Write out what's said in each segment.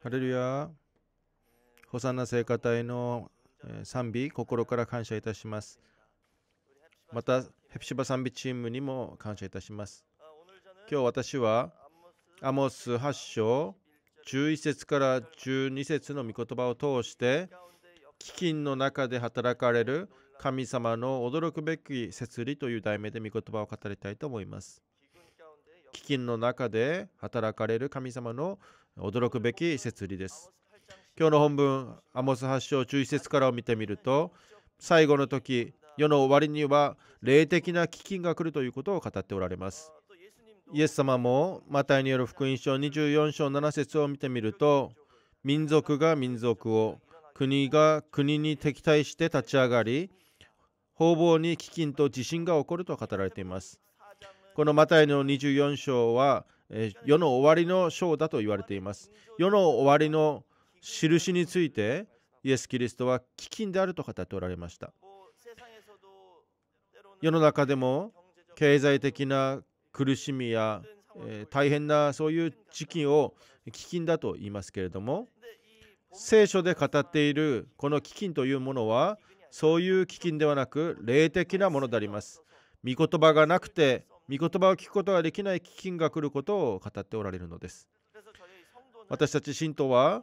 ハレルヤホサンナ聖歌隊の賛美心から感謝いたしますまたヘプシバ賛美チームにも感謝いたします今日私はアモス8章11節から12節の御言葉を通して飢饉の中で働かれる神様の驚くべき摂理という題名で御言葉を語りたいと思います。飢饉の中で働かれる神様の驚くべき摂理です今日の本文アモス発祥注意節からを見てみると最後の時世の終わりには霊的な飢饉が来るということを語っておられますイエス様もマタイによる福音書24章7節を見てみると民族が民族を国が国に敵対して立ち上がり方々に飢饉と地震が起こると語られていますこのマタイの24章はえ世の終わりの章だと言われています世の終わりの印についてイエス・キリストは飢饉であると語っておられました世の中でも経済的な苦しみや、え大変なそういう時期を飢饉だと言いますけれども聖書で語っているこの飢饉というものはそういう飢饉ではなく霊的なものであります。御言葉がなくて御言葉を聞くことができない飢饉が来ることを語っておられるのです私たち信徒は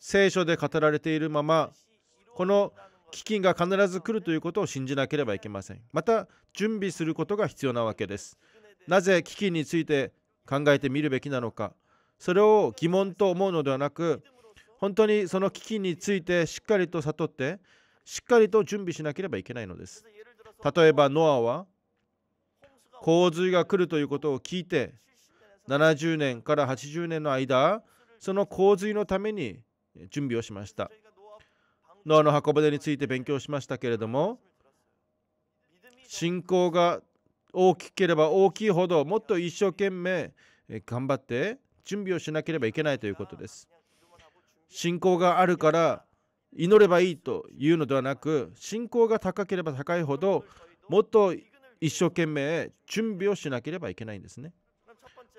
聖書で語られているままこの基金が必ず来るということを信じなければいけませんまた準備することが必要なわけですなぜ基金について考えてみるべきなのかそれを疑問と思うのではなく本当にその基金についてしっかりと悟ってしっかりと準備しなければいけないのです例えばノアは洪水が来るということを聞いて70年から80年の間その洪水のために準備をしましたノアの箱舟について勉強しましたけれども信仰が大きければ大きいほどもっと一生懸命頑張って準備をしなければいけないということです信仰があるから祈ればいいというのではなく信仰が高ければ高いほどもっと一生懸命準備をしなければいけないんですね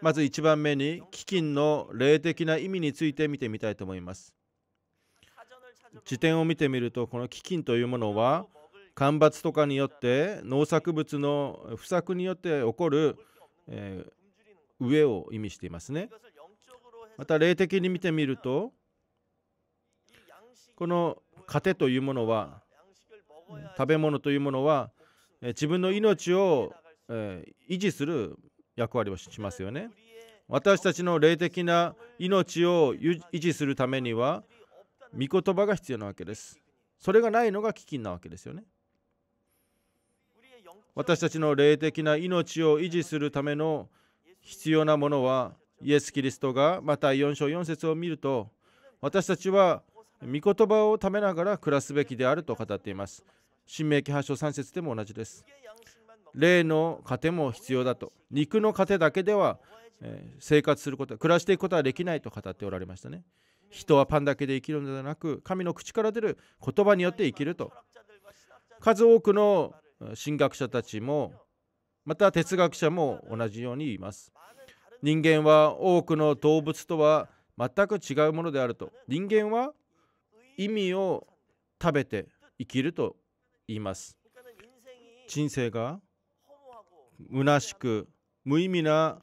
まず1番目に基金の霊的な意味について見てみたいと思います辞典を見てみるとこの基金というものは干ばつとかによって農作物の不作によって起こる、えー、飢えを意味していますねまた霊的に見てみるとこの糧というものは食べ物というものはえ自分の命を、え維持する役割をしますよね。私たちの霊的な命を維持するためには、御言葉が必要なわけです。それがないのが危饉なわけですよね。私たちの霊的な命を維持するための必要なものは、イエス・キリストがまた4章4節を見ると、私たちは御言葉を貯めながら暮らすべきであると語っています。新明記発祥3節でも同じです霊の糧も必要だと肉の糧だけでは、え生活すること暮らしていくことはできないと語っておられましたね人はパンだけで生きるのではなく神の口から出る言葉によって生きると数多くの神学者たちもまた哲学者も同じように言います人間は多くの動物とは全く違うものであると人間は意味を食べて生きるといます。人生が虚しく無意味な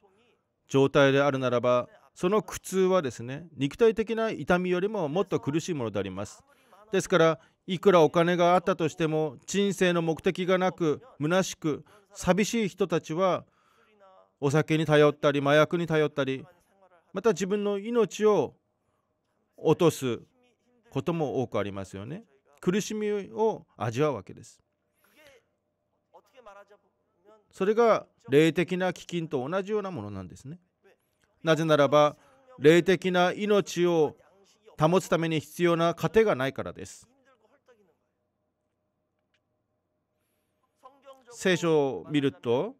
状態であるならばその苦痛はですね肉体的な痛みよりももっと苦しいものでありますですからいくらお金があったとしても人生の目的がなく虚しく寂しい人たちはお酒に頼ったり麻薬に頼ったりまた自分の命を落とすことも多くありますよね苦しみを味わうわけです。それが霊的な飢饉と同じようなものなんですね。なぜならば霊的な命を保つために必要な糧がないからです。聖書を見ると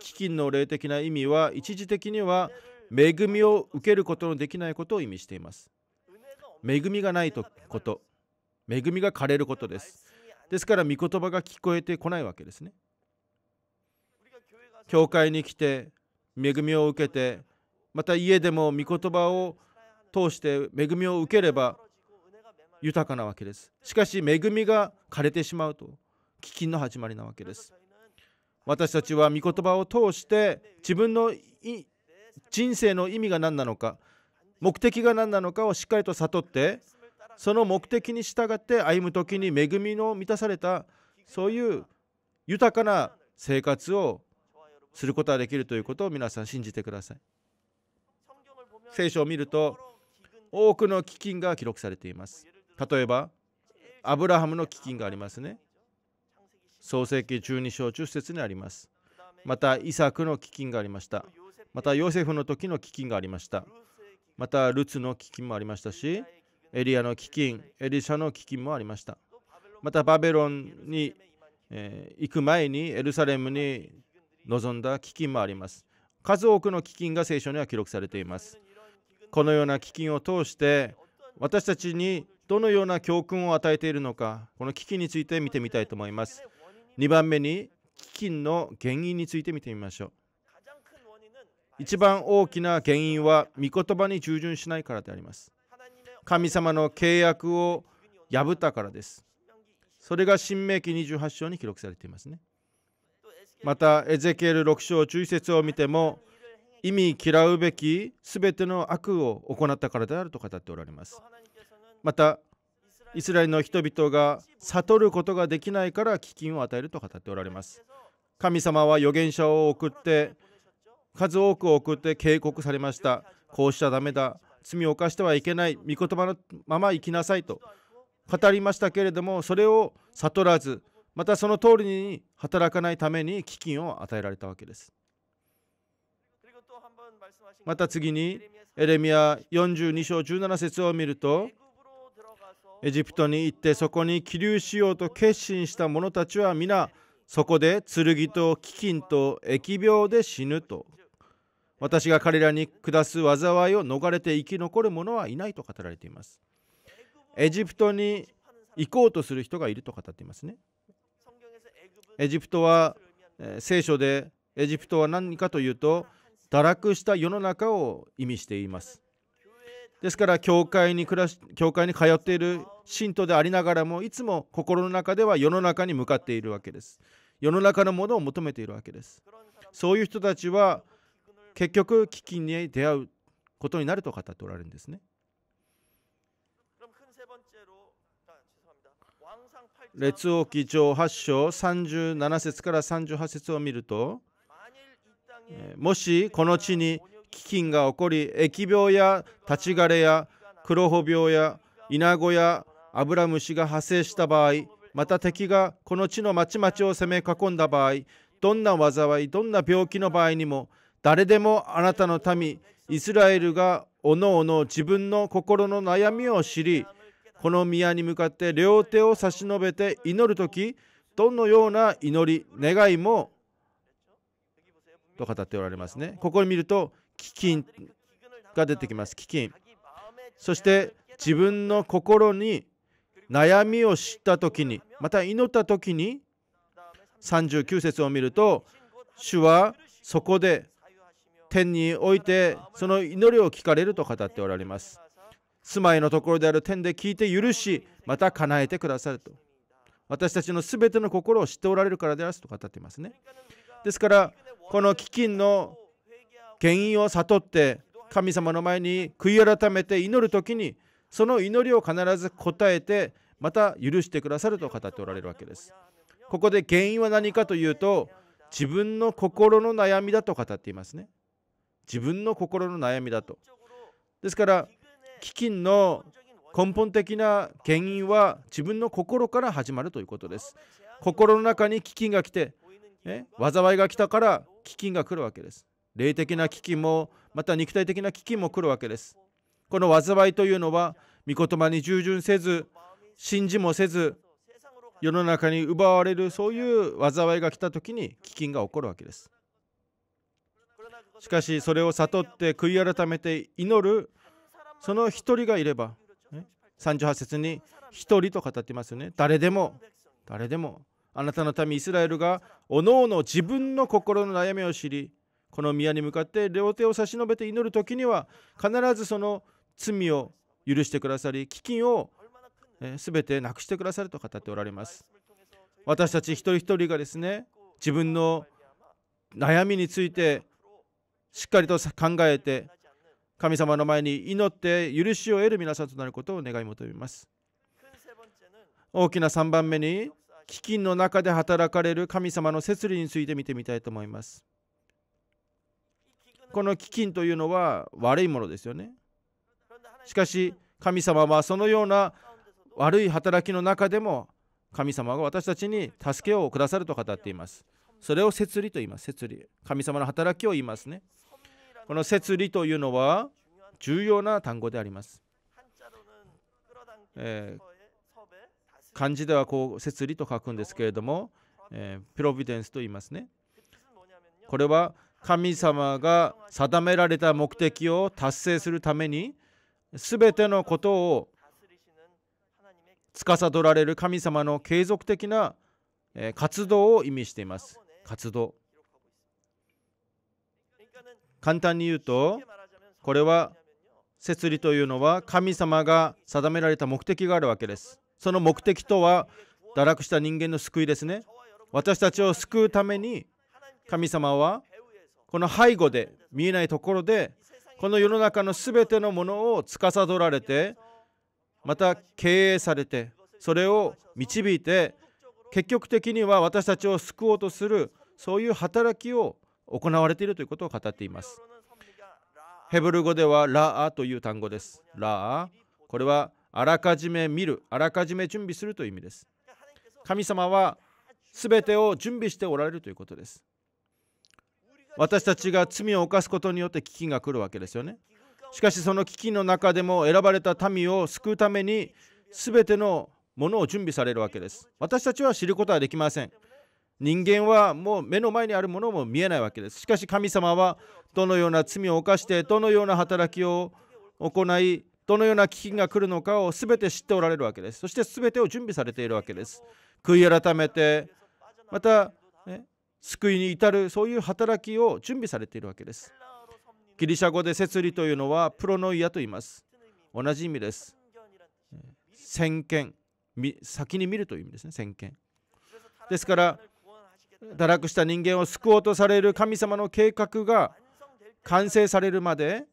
飢饉の霊的な意味は一時的には恵みを受けることのできないことを意味しています。恵みがないこと恵みが枯れることですですから御言葉が聞こえてこないわけですね教会に来て恵みを受けてまた家でも御言葉を通して恵みを受ければ豊かなわけですしかし恵みが枯れてしまうと飢饉の始まりなわけです私たちは御言葉を通して自分の人生の意味が何なのか目的が何なのかをしっかりと悟ってその目的に従って歩む時に恵みの満たされたそういう豊かな生活をすることができるということを皆さん信じてください聖書を見ると多くの基金が記録されています例えばアブラハムの基金がありますね創世記12章中節にありますまたイサクの基金がありましたまたヨセフの時の基金がありましたまたルツの基金もありましたしエリアの基金、エリシャの基金もありました。またバベロンに、え行く前にエルサレムに臨んだ飢饉もあります。数多くの基金が聖書には記録されています。このような飢饉を通して私たちにどのような教訓を与えているのか、この危機について見てみたいと思います。2番目に、飢饉の原因について見てみましょう。一番大きな原因は、御言葉に従順しないからであります。神様の契約を破ったからです。それが新明記28章に記録されていますね。また、エゼキエル6章中節を見ても、意味嫌うべき全ての悪を行ったからであると語っておられます。また、イスラエルの人々が悟ることができないから飢饉を与えると語っておられます。神様は預言者を送って、数多く送って警告されました。こうしちゃだめだ。罪を犯してはいけない御言葉のまま生きなさいと語りましたけれどもそれを悟らずまたその通りに働かないために基金を与えられたわけですまた次にエレミア42章17節を見るとエジプトに行ってそこに起流しようと決心した者たちは皆そこで剣と飢饉と疫病で死ぬと私が彼らに下す災いを逃れて生き残る者はいないと語られています。エジプトに行こうとする人がいると語っていますね。エジプトは、え聖書でエジプトは何かというと堕落した世の中を意味しています。ですから教会に暮らし教会に通っている信徒でありながらもいつも心の中では世の中に向かっているわけです。世の中のものを求めているわけです。そういう人たちは結局飢饉に出会うことになると語っておられるんですね。列王記上8章37節から38節を見るともしこの地に飢饉が起こり疫病や立ち枯れや黒穂病やイナゴやアブラムシが派生した場合また敵がこの地の町々を攻め囲んだ場合どんな災いどんな病気の場合にも誰でもあなたの民イスラエルがおのおの自分の心の悩みを知りこの宮に向かって両手を差し伸べて祈る時どのような祈り願いもと語っておられますねここを見ると飢饉が出てきます飢饉そして自分の心に悩みを知った時にまた祈った時に39節を見ると主はそこで天においてその祈りを聞かれると語っておられます住まいのところである天で聞いて許しまた叶えてくださると私たちの全ての心を知っておられるからであると語っていますねですからこの基金の原因を悟って神様の前に悔い改めて祈る時にその祈りを必ず答えてまた許してくださると語っておられるわけですここで原因は何かというと自分の心の悩みだと語っていますね自分の心の悩みだと。ですから飢饉の根本的な原因は自分の心から始まるということです。心の中に飢饉が来て、災いが来たから飢饉が来るわけです。霊的な危機もまた肉体的な基金も来るわけです。この災いというのは御言葉に従順せず信じもせず世の中に奪われるそういう災いが来た時に飢饉が起こるわけです。しかしそれを悟って悔い改めて祈るその一人がいれば、38節に一人と語っていますよね誰でも誰でもあなたの民イスラエルがおのおの自分の心の悩みを知りこの宮に向かって両手を差し伸べて祈る時には必ずその罪を許してくださり飢饉を全てなくしてくださると語っておられます私たち一人一人がですね自分の悩みについてしっかりと考えて神様の前に祈って許しを得る皆さんとなることを願い求めます大きな3番目に飢饉の中で働かれる神様の摂理について見てみたいと思いますこの飢饉というのは悪いものですよねしかし神様はそのような悪い働きの中でも神様が私たちに助けをくださると語っていますそれを摂理と言います摂理神様の働きを言いますねこの摂理というのは重要な単語であります。えー、漢字ではこう摂理と書くんですけれども、えー、プロビデンスと言いますね。これは神様が定められた目的を達成するために全てのことを司られる神様の継続的な活動を意味しています。活動。簡単に言うとこれは摂理というのは神様が定められた目的があるわけですその目的とは堕落した人間の救いですね私たちを救うために神様はこの背後で見えないところでこの世の中の全てのものを司られてまた経営されてそれを導いて結局的には私たちを救おうとするそういう働きを行われているということを語っていますヘブル語ではラーという単語ですラーこれはあらかじめ見るあらかじめ準備するという意味です神様は全てを準備しておられるということです私たちが罪を犯すことによって危機が来るわけですよねしかしその危機の中でも選ばれた民を救うために全てのものを準備されるわけです私たちは知ることはできません人間はもう目の前にあるものも見えないわけですしかし神様はどのような罪を犯してどのような働きを行いどのような危機が来るのかを全て知っておられるわけですそして全てを準備されているわけです悔い改めてまた、ね、救いに至るそういう働きを準備されているわけですギリシャ語で摂理というのはプロノイアと言います同じ意味です先見先に見るという意味ですね先見ですから堕落した人間を救おうとされる神様の計画が完成されるまで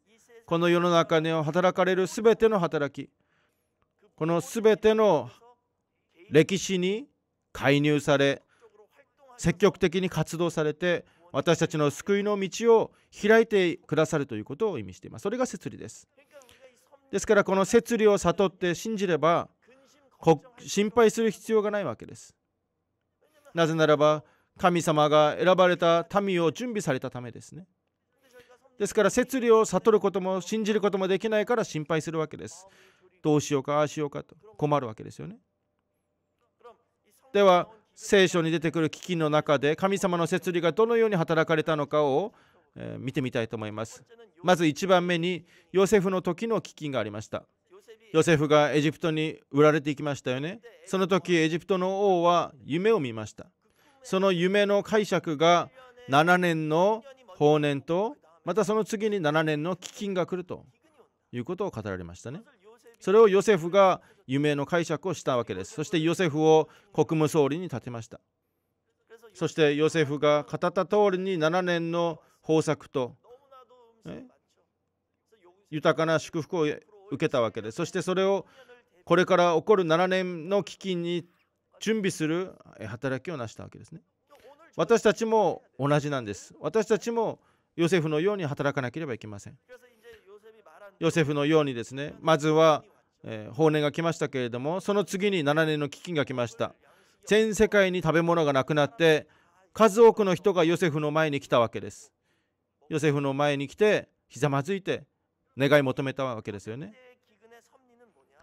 この世の中は働かれる全ての働きこの全ての歴史に介入され積極的に活動されて私たちの救いの道を開いてくださるということを意味しています。それが摂理です。ですからこの摂理を悟って信じれば心配する必要がないわけです。なぜならば神様が選ばれた民を準備されたためですねですから摂理を悟ることも信じることもできないから心配するわけですどうしようかああしようかと困るわけですよねでは聖書に出てくる危機の中で神様の摂理がどのように働かれたのかを見てみたいと思いますまず1番目にヨセフの時の飢饉がありましたヨセフがエジプトに売られていきましたよねその時エジプトの王は夢を見ましたその夢の解釈が7年の法年とまたその次に7年の飢饉が来るということを語られましたねそれをヨセフが夢の解釈をしたわけですそしてヨセフを国務総理に立てましたそしてヨセフが語った通りに7年の豊作と、豊かな祝福を受けたわけですそしてそれをこれから起こる7年の飢饉に準備する働きを成したわけですね私たちも同じなんです私たちもヨセフのように働かなければいけませんヨセフのようにですねまずは法年が来ましたけれどもその次に7年の飢饉が来ました全世界に食べ物がなくなって数多くの人がヨセフの前に来たわけですヨセフの前に来てひざまずいて願い求めたわけですよね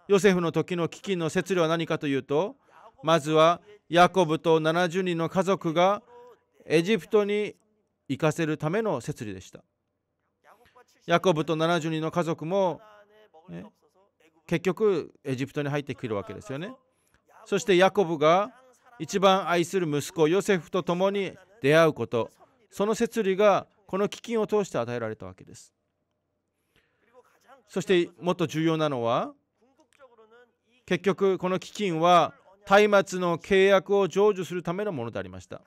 ヨセフの時の飢饉の摂理は何かというとまずはヤコブと70人の家族がエジプトに行かせるための摂理でしたヤコブと70人の家族も、ね、結局エジプトに入ってくるわけですよねそしてヤコブが一番愛する息子ヨセフと共に出会うことその摂理がこの基金を通して与えられたわけですそしてもっと重要なのは結局この基金は松明の契約を成就するためのものでありました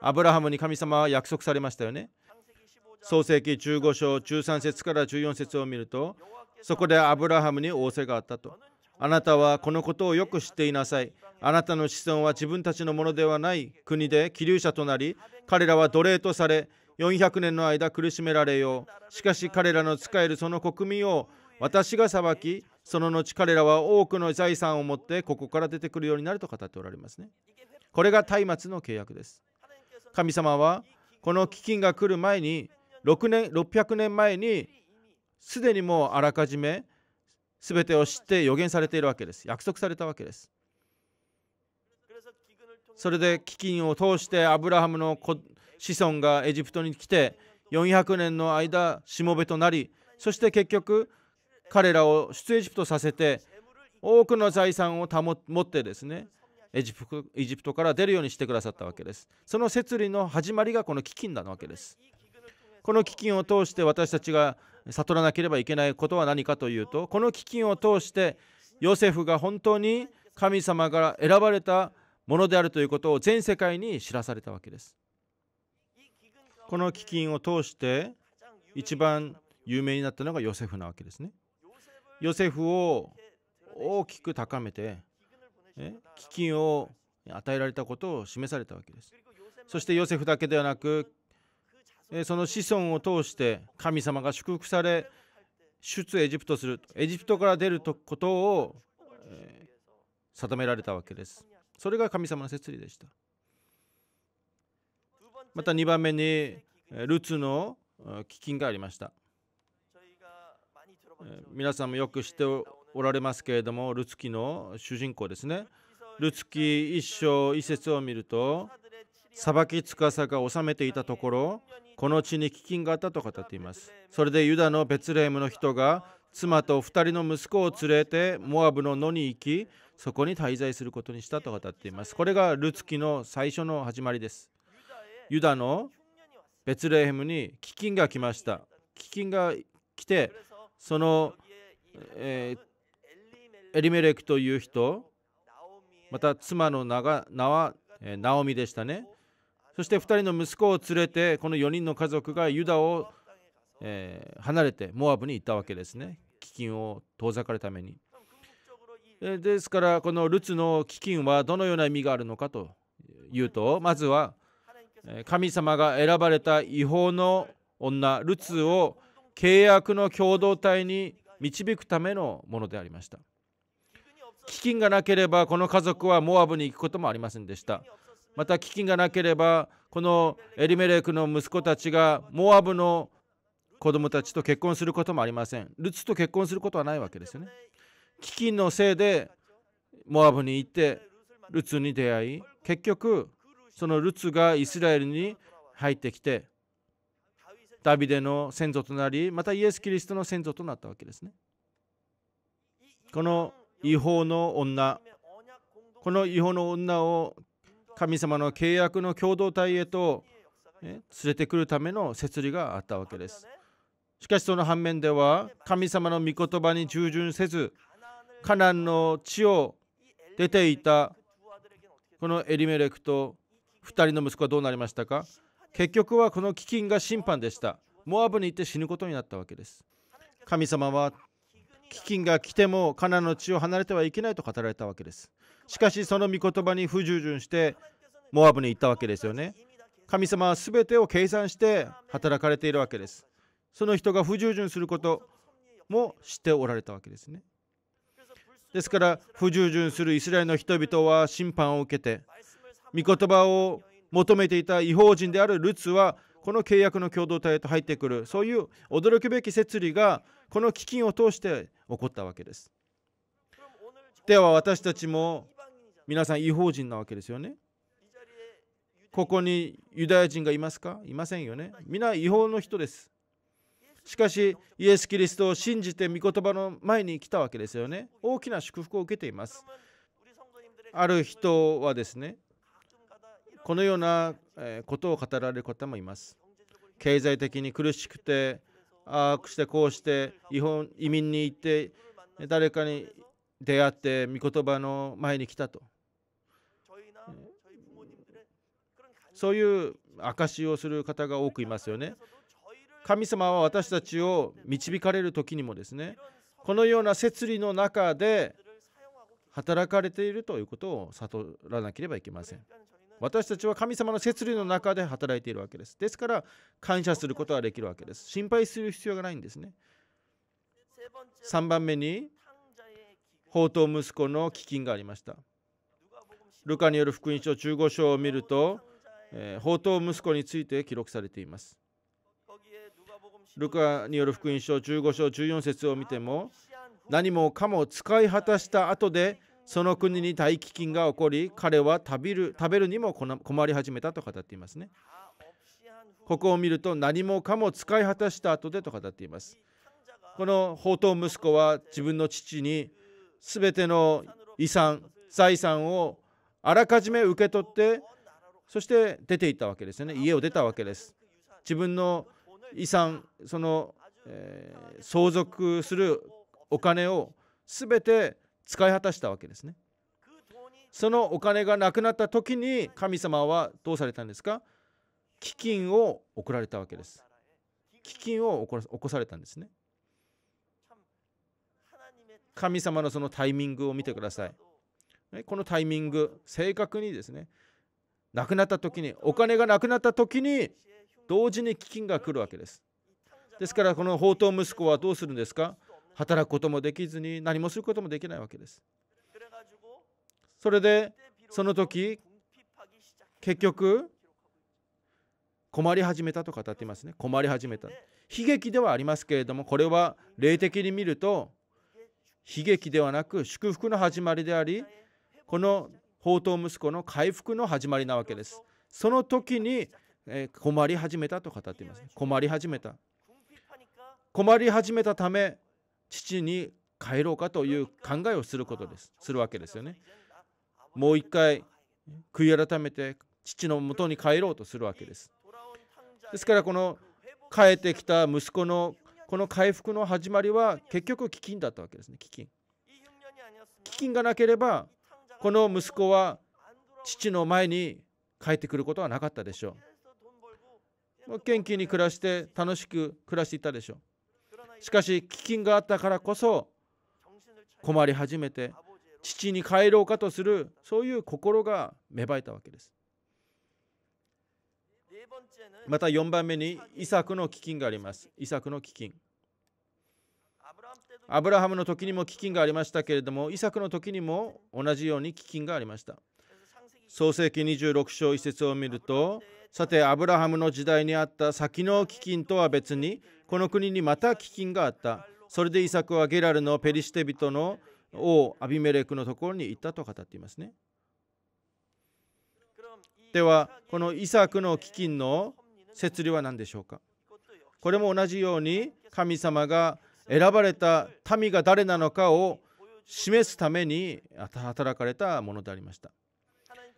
アブラハムに神様は約束されましたよね創世紀15章13節から14節を見るとそこでアブラハムに仰せがあったとあなたはこのことをよく知っていなさいあなたの子孫は自分たちのものではない国で希留者となり彼らは奴隷とされ400年の間苦しめられようしかし彼らの使えるその国民を私が裁きその後彼らは多くの財産を持ってここから出てくるようになると語っておられますね。これが松明の契約です。神様はこの飢饉が来る前に6年600年前にすでにもうあらかじめ全てを知って予言されているわけです。約束されたわけです。それで基金を通してアブラハムの子孫がエジプトに来て400年の間しもべとなりそして結局彼らを出エジプトさせて多くの財産を保持ってですねエジプトから出るようにしてくださったわけですその設理の始まりがこの基金なわけですこの基金を通して私たちが悟らなければいけないことは何かというとこの基金を通してヨセフが本当に神様から選ばれたものであるということを全世界に知らされたわけですこの基金を通して一番有名になったのがヨセフなわけですねヨセフを大きく高めて基金を与えられたことを示されたわけですそしてヨセフだけではなくその子孫を通して神様が祝福され出エジプトするエジプトから出ることを定められたわけですそれが神様の摂理でしたまた2番目にルツの基金がありました皆さんもよく知っておられますけれどもルツキの主人公ですねルツキ一章一節を見ると裁き司が治めていたところこの地に飢饉があったと語っていますそれでユダのベツレヘムの人が妻と2人の息子を連れてモアブの野に行きそこに滞在することにしたと語っていますこれがルツキの最初の始まりですユダのベツレヘムに飢饉が来ました飢饉が来てその、えー、エリメレクという人また妻の名は、えー、ナオミでしたねそして2人の息子を連れてこの4人の家族がユダを、えー、離れてモアブに行ったわけですね飢饉を遠ざかるために、えー、ですからこのルツの飢饉はどのような意味があるのかというとまずは神様が選ばれた違法の女ルツを契約の共同体に導くためのものでありました基金がなければこの家族はモアブに行くこともありませんでしたまた基金がなければこのエリメレクの息子たちがモアブの子供たちと結婚することもありませんルツと結婚することはないわけですよね基金のせいでモアブに行ってルツに出会い結局そのルツがイスラエルに入ってきてダビデの先祖となりまたイエス・キリストの先祖となったわけですねこの違法の女この違法の女を神様の契約の共同体へと、連れてくるための設理があったわけですしかしその反面では神様の御言葉に従順せずカナンの地を出ていたこのエリメレクと2人の息子はどうなりましたか結局はこの飢饉が審判でしたモアブに行って死ぬことになったわけです神様は飢饉が来てもカナの地を離れてはいけないと語られたわけですしかしその御言葉に不従順してモアブに行ったわけですよね神様は全てを計算して働かれているわけですその人が不従順することも知っておられたわけですねですから不従順するイスラエルの人々は審判を受けて御言葉を求めていた違法人であるルツはこの契約の共同体へと入ってくるそういう驚くべき摂理がこの基金を通して起こったわけですでは私たちも皆さん違法人なわけですよねここにユダヤ人がいますかいませんよね皆違法の人ですしかしイエス・キリストを信じて御言葉の前に来たわけですよね大きな祝福を受けていますある人はですねこのようなことを語られる方もいます。経済的に苦しくて、ああしてこうして日本移民に行って誰かに出会って御言葉の前に来たとそういう証をする方が多くいますよね神様は私たちを導かれる時にもですねこのような摂理の中で働かれているということを悟らなければいけません私たちは神様の摂理の中で働いているわけですですから感謝することができるわけです心配する必要がないんですね3番目に宝刀息子の基金がありましたルカによる福音書15章を見ると、えー、宝刀息子について記録されていますルカによる福音書15章14節を見ても何もかも使い果たした後でその国に大飢饉が起こり彼は食べる食べるにも困り始めたと語っていますねここを見ると何もかも使い果たした後でと語っていますこの宝刀息子は自分の父に全ての遺産財産をあらかじめ受け取ってそして出ていったわけですよね家を出たわけです自分の遺産その、えー、相続するお金を全て使い果たしたわけですねそのお金がなくなった時に神様はどうされたんですか基金を送られたわけです基金を起こされたんですね神様のそのタイミングを見てくださいこのタイミング正確にですねなくなった時にお金がなくなった時に同時に基金が来るわけですですからこの宝刀息子はどうするんですか働くこともできずに何もすることもできないわけです。それでその時結局困り始めたと語っていますね困り始めた悲劇ではありますけれどもこれは霊的に見ると悲劇ではなく祝福の始まりでありこの宝刀息子の回復の始まりなわけですその時に困り始めたと語っています困り始めた困り始めたため父に帰ろうかという考えをすることですするわけですよね。もう一回悔い改めて父のもとに帰ろうとするわけです。ですからこの帰ってきた息子のこの回復の始まりは結局飢饉だったわけですね飢饉。飢饉がなければこの息子は父の前に帰ってくることはなかったでしょう。元気に暮らして楽しく暮らしていたでしょう。しかし飢饉があったからこそ困り始めて父に帰ろうかとするそういう心が芽生えたわけです。また4番目にイサクの飢饉があります。イサクの飢饉。アブラハムの時にも飢饉がありましたけれども、イサクの時にも同じように飢饉がありました。創世紀26章1節を見ると、さて、アブラハムの時代にあった先の飢饉とは別に、この国にまた飢饉があったそれでイサクはゲラルのペリシテ人の王アビメレクのところに行ったと語っていますねではこのイサクの飢饉の摂理は何でしょうかこれも同じように神様が選ばれた民が誰なのかを示すために働かれたものでありました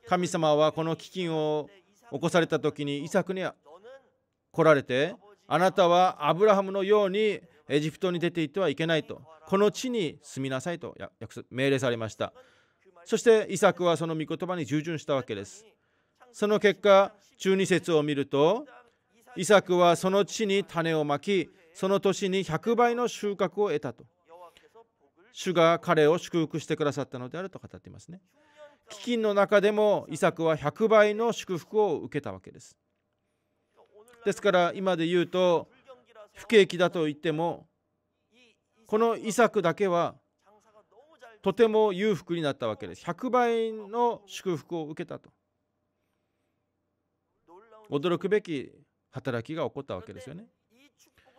神様はこの飢饉を起こされた時にイサクに来られてあなたはアブラハムのようにエジプトに出て行ってはいけないと、この地に住みなさいと命令されました。そしてイサクはその御言葉に従順したわけです。その結果、中二節を見ると、イサクはその地に種をまき、その年に100倍の収穫を得たと。主が彼を祝福してくださったのであると語っていますね。飢饉の中でもイサクは100倍の祝福を受けたわけです。ですから今で言うと不景気だと言ってもこのイサクだけはとても裕福になったわけです100倍の祝福を受けたと驚くべき働きが起こったわけですよね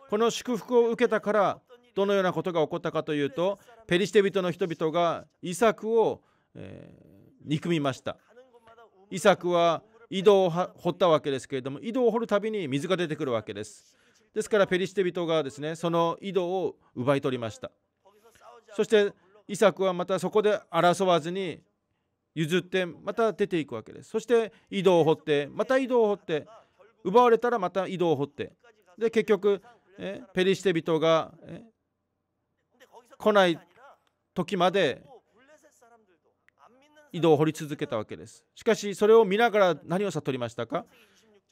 この祝福を受けたからどのようなことが起こったかというとペリシテ人の人々がイサクを、え憎みましたイサクは井戸を掘ったわけですけれども井戸を掘るたびに水が出てくるわけですですからペリシテ人がですねその井戸を奪い取りましたそしてイサクはまたそこで争わずに譲ってまた出ていくわけですそして井戸を掘ってまた井戸を掘って奪われたらまた井戸を掘ってで結局ペリシテ人が来ない時まで井戸を掘り続けたわけですしかしそれを見ながら何を悟りましたか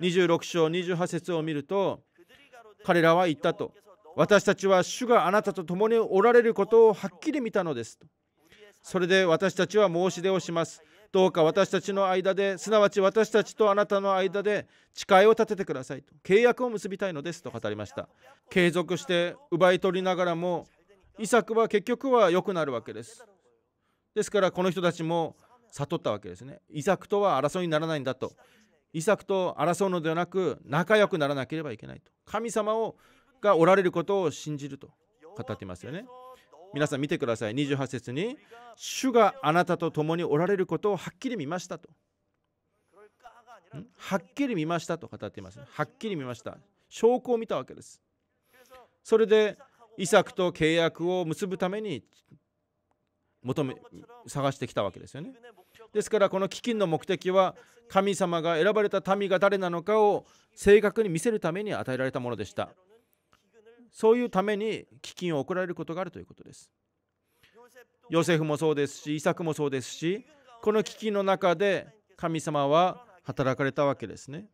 26章28節を見ると彼らは言ったと私たちは主があなたと共におられることをはっきり見たのですとそれで私たちは申し出をしますどうか私たちの間ですなわち私たちとあなたの間で誓いを立ててくださいと契約を結びたいのですと語りました継続して奪い取りながらもイサクは結局は良くなるわけですですからこの人たちも悟ったわけですね。イサクとは争いにならないんだと。イサクと争うのではなく仲良くならなければいけないと。神様をがおられることを信じると語ってますよね。皆さん見てください。28節に「主があなたと共におられることをはっきり見ました」と。はっきり見ましたと語っています。はっきり見ました。証拠を見たわけです。それでイサクと契約を結ぶために求め探してきたわけですよね。ですからこの基金の目的は神様が選ばれた民が誰なのかを正確に見せるために与えられたものでしたそういうために基金を送られることがあるということですヨセフもそうですしイサクもそうですしこの基金の中で神様は働かれたわけですね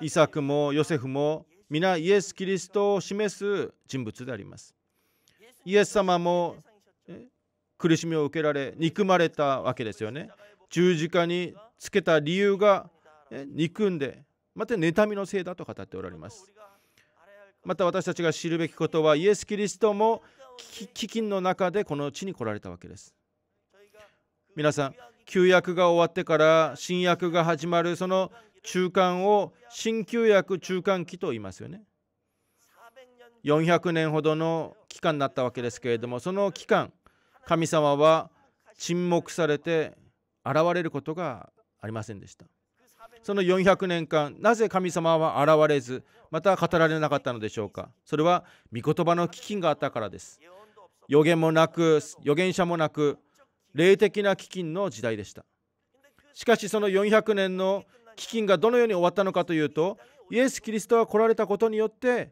イサクもヨセフも皆イエス・キリストを示す人物でありますイエス様も苦しみを受けられ憎まれたわけですよね十字架につけた理由が憎んでまた妬みのせいだと語っておられますまた私たちが知るべきことはイエス・キリストも飢饉の中でこの地に来られたわけです皆さん旧約が終わってから新約が始まるその中間を新旧約中間期と言いますよね400年ほどの期間になったわけですけれどもその期間神様は沈黙されて現れることがありませんでしたその400年間なぜ神様は現れずまた語られなかったのでしょうかそれは御言葉の飢饉があったからです予言もなく預言者もなく霊的な飢饉の時代でしたしかしその400年の飢饉がどのように終わったのかというとイエス・キリストが来られたことによって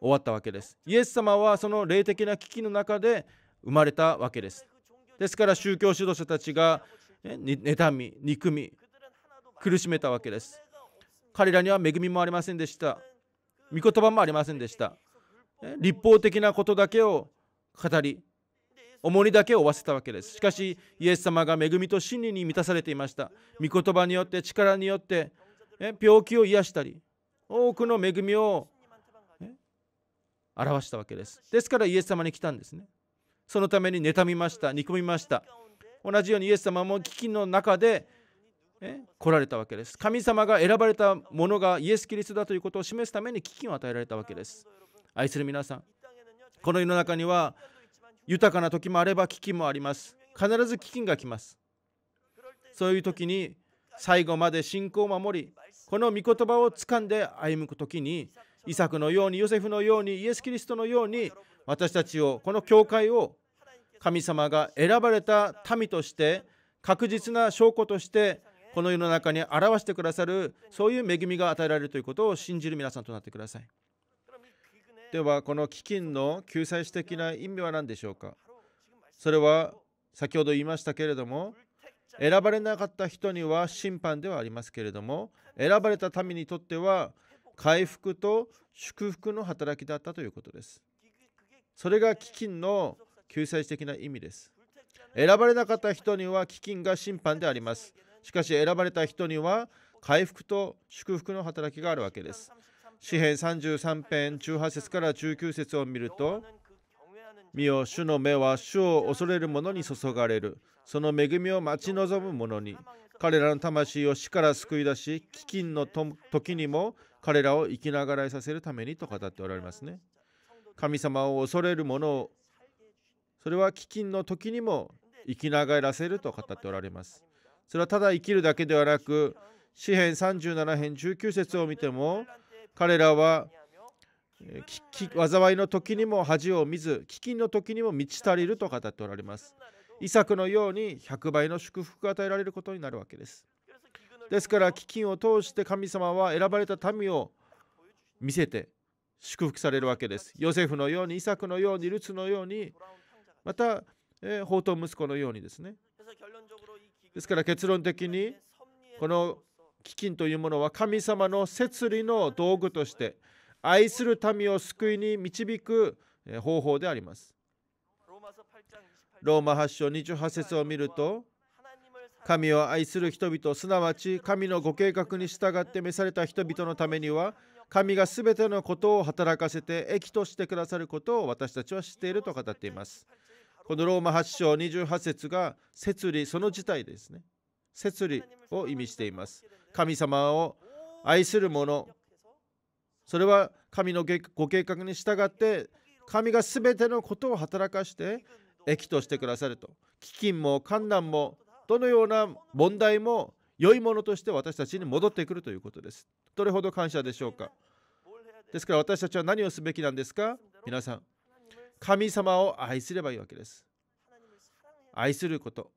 終わったわけですイエス様はその霊的な危機の中で生まれたわけです。ですから宗教指導者たちが、妬み、憎み、苦しめたわけです。彼らには恵みもありませんでした。御言葉もありませんでした。立法的なことだけを語り、重荷だけを負わせたわけです。しかし、イエス様が恵みと真理に満たされていました。御言葉によって、力によって、病気を癒したり、多くの恵みを表したわけです。ですから、イエス様に来たんですね。そのために妬みました憎みました同じようにイエス様も危機の中で来られたわけです神様が選ばれたものがイエス・キリストだということを示すために危機を与えられたわけです愛する皆さんこの世の中には豊かな時もあれば危機もあります必ず危機が来ますそういう時に最後まで信仰を守りこの御言葉を掴んで歩む時にイサクのようにヨセフのようにイエス・キリストのように私たちをこの教会を神様が選ばれた民として確実な証拠としてこの世の中に表してくださるそういう恵みが与えられるということを信じる皆さんとなってくださいではこの基金の救済史的な意味は何でしょうかそれは先ほど言いましたけれども選ばれなかった人には審判ではありますけれども選ばれた民にとっては回復と祝福の働きだったということですそれが基金の救済的な意味です選ばれなかった人には基金が審判でありますしかし選ばれた人には回復と祝福の働きがあるわけです詩篇33編18節から19節を見ると見よ主の目は主を恐れる者に注がれるその恵みを待ち望む者に彼らの魂を死から救い出し飢饉の時にも彼らを生きながらえさせるためにと語っておられますね。神様を恐れる者をそれは飢饉の時にも生きながらせると語っておられますそれはただ生きるだけではなく詩編37編19節を見ても彼らは災いの時にも恥を見ず飢饉の時にも満ち足りると語っておられますイサクのように100倍の祝福が与えられることになるわけですですから飢饉を通して神様は選ばれた民を見せて祝福されるわけです。ヨセフのように、イサクのように、ルツのように、また、えー、宝刀息子のようにですね。ですから結論的に、この基金というものは神様の摂理の道具として、愛する民を救いに導く方法であります。ローマ8章28節を見ると、神を愛する人々、すなわち神のご計画に従って召された人々のためには、神がすべてのことを働かせて益としてくださることを私たちは知っていると語っています。このローマ8章28節が摂理その自体ですね。摂理を意味しています。神様を愛する者、それは神のご計画に従って神がすべてのことを働かして益としてくださると。飢饉も困難もどのような問題も良いものとして私たちに戻ってくるということです。どれほど感謝でしょうかですから私たちは何をすべきなんですか皆さん、神様を愛すればいいわけです。愛すること。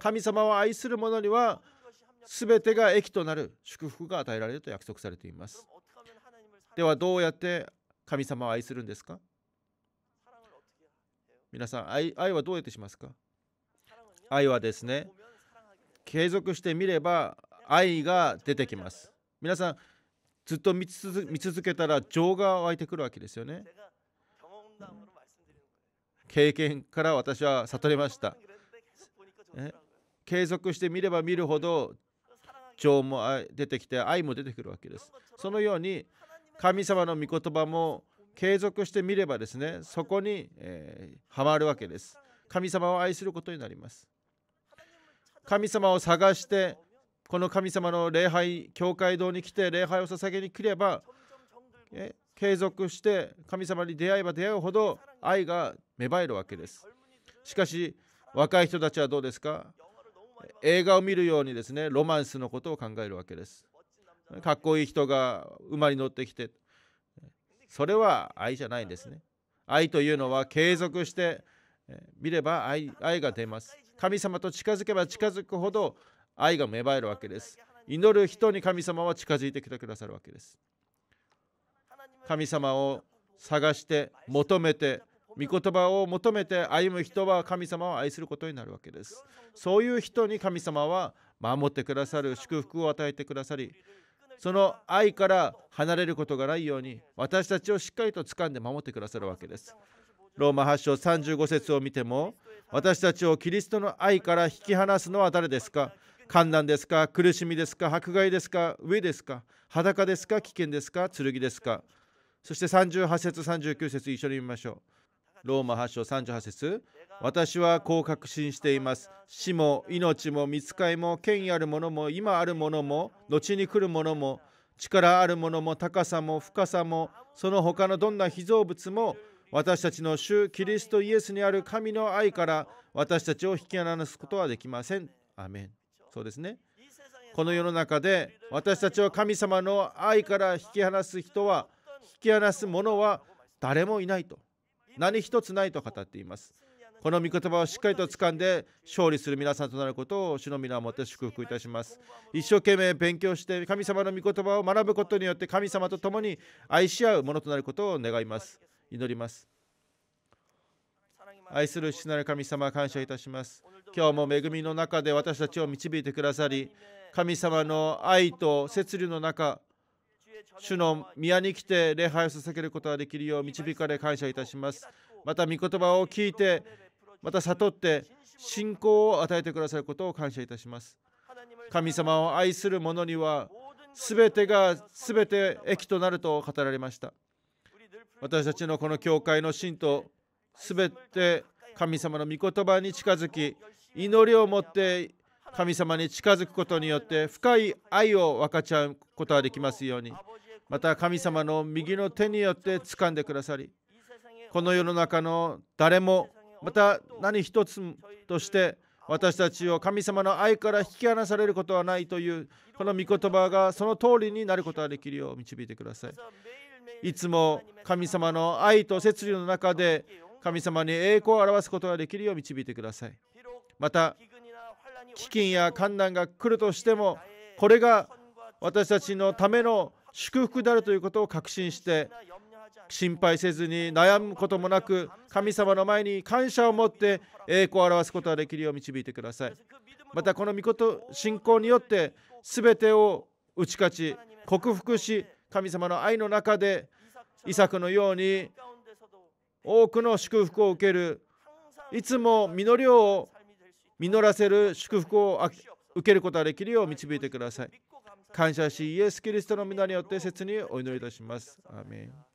神様を愛する者には全てが益となる祝福が与えられると約束されています。ではどうやって神様を愛するんですか皆さん愛、愛はどうやってしますか愛はですね、継続してみれば愛が出てきます皆さんずっと見続けたら情が湧いてくるわけですよね経験から私は悟りました継続して見れば見るほど情も出てきて愛も出てくるわけですそのように神様の御言葉も継続してみればですねそこに、えー、はまるわけです神様を愛することになります神様を探してこの神様の礼拝教会堂に来て礼拝を捧げに来れば継続して神様に出会えば出会うほど愛が芽生えるわけですしかし若い人たちはどうですか映画を見るようにですねロマンスのことを考えるわけですかっこいい人が馬に乗ってきてそれは愛じゃないんですね愛というのは継続して見れば愛愛が出ます神様と近づけば近づくほど愛が芽生えるわけです祈る人に神様は近づいてきてくださるわけです神様を探して求めて御言葉を求めて歩む人は神様を愛することになるわけですそういう人に神様は守ってくださる祝福を与えてくださりその愛から離れることがないように私たちをしっかりと掴んで守ってくださるわけですローマ8章35節を見ても私たちをキリストの愛から引き離すのは誰ですか観難ですか苦しみですか迫害ですか上ですか裸ですか危険ですか剣ですかそして38節39節一緒に見ましょう。ローマ8章38節私はこう確信しています。死も命も見つかいも権威あるものも今あるものも後に来るものも力あるものも高さも深さもその他のどんな被造物も私たちの主キリストイエスにある神の愛から私たちを引き離すことはできません。アメン。そうですね。この世の中で私たちは神様の愛から引き離す人は引き離す者は誰もいないと何一つないと語っています。この御言葉をしっかりと掴んで勝利する皆さんとなることを主の皆をもって祝福いたします。一生懸命勉強して神様の御言葉を学ぶことによって神様と共に愛し合うものとなることを願います。祈ります愛する父なる神様感謝いたします今日も恵みの中で私たちを導いてくださり神様の愛と摂理の中主の宮に来て礼拝を捧げることができるよう導かれ感謝いたしますまた御言葉を聞いてまた悟って信仰を与えてくださることを感謝いたします神様を愛する者には全てが全て益となると語られました私たちのこの教会の信徒すべて神様の御言葉に近づき祈りを持って神様に近づくことによって深い愛を分かち合うことができますようにまた神様の右の手によって掴んでくださりこの世の中の誰もまた何一つとして私たちを神様の愛から引き離されることはないというこの御言葉がその通りになることができるよう導いてくださいいつも神様の愛と摂理の中で神様に栄光を表すことができるよう導いてくださいまた飢饉や困難が来るとしてもこれが私たちのための祝福であるということを確信して心配せずに悩むこともなく神様の前に感謝を持って栄光を表すことができるよう導いてくださいまたこの御事信仰によって全てを打ち勝ち克服し神様の愛の中でイサクのように多くの祝福を受けるいつも実りを実らせる祝福を受けることができるよう導いてください感謝しイエス・キリストの皆によって切にお祈りいたしますアーメン